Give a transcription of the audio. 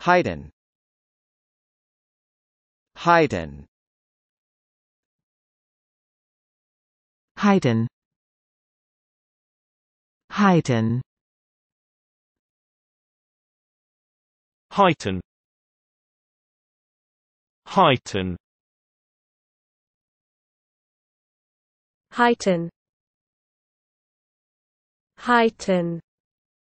Haydn Haydn Haydn Haydn Haydn Haydn Haydn Haydn